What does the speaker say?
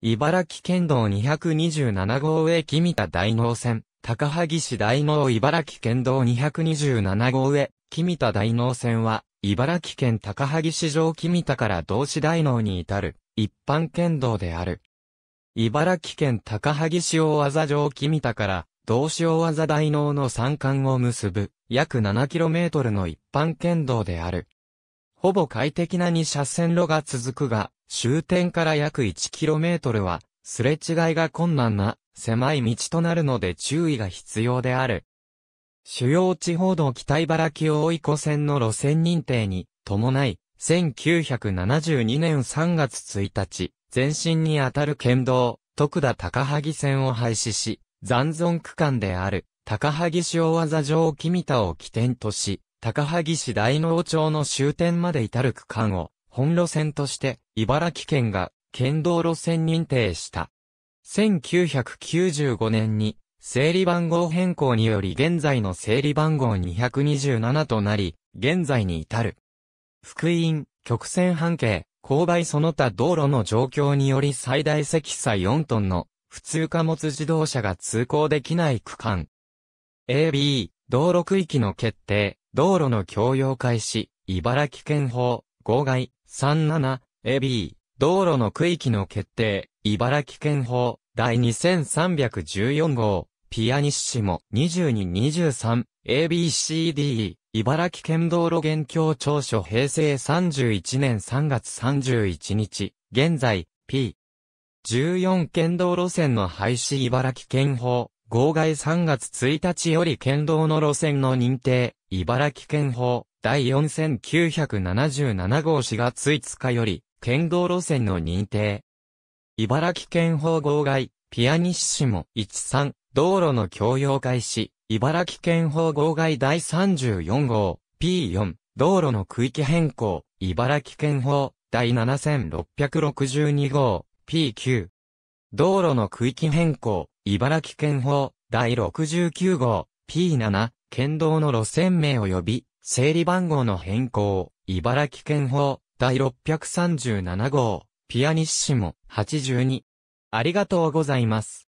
茨城県道227号へ君田大能線、高萩市大能茨城県道227号へ、君田大能線は、茨城県高萩市上君田から道市大能に至る、一般県道である。茨城県高萩市大技上君田から、道市大技大能の山間を結ぶ、約 7km の一般県道である。ほぼ快適な二車線路が続くが、終点から約 1km は、すれ違いが困難な、狭い道となるので注意が必要である。主要地方道北茨城大井湖線の路線認定に伴い、1972年3月1日、前身にあたる県道、徳田高萩線を廃止し、残存区間である、高萩塩技場見田を起点とし、高萩市大農町の終点まで至る区間を本路線として茨城県が県道路線認定した。1995年に整理番号変更により現在の整理番号227となり、現在に至る。福音、曲線半径、勾配その他道路の状況により最大積載4トンの普通貨物自動車が通行できない区間。AB、道路区域の決定、道路の共用開始、茨城県法、号外、37AB、道路の区域の決定、茨城県法、第2314号、ピアニッシモ 2223ABCD、茨城県道路現況調書平成31年3月31日、現在、P。14県道路線の廃止茨城県法、号外3月1日より県道の路線の認定、茨城県法、第4977号4月5日より、県道路線の認定。茨城県法号外、ピアニッシモ13、道路の共用開始、茨城県法号外第34号、P4、道路の区域変更、茨城県法、第7662号、P9。道路の区域変更、茨城県法、第69号、P7、県道の路線名及び、整理番号の変更、茨城県法、第637号、ピアニッシモ、82。ありがとうございます。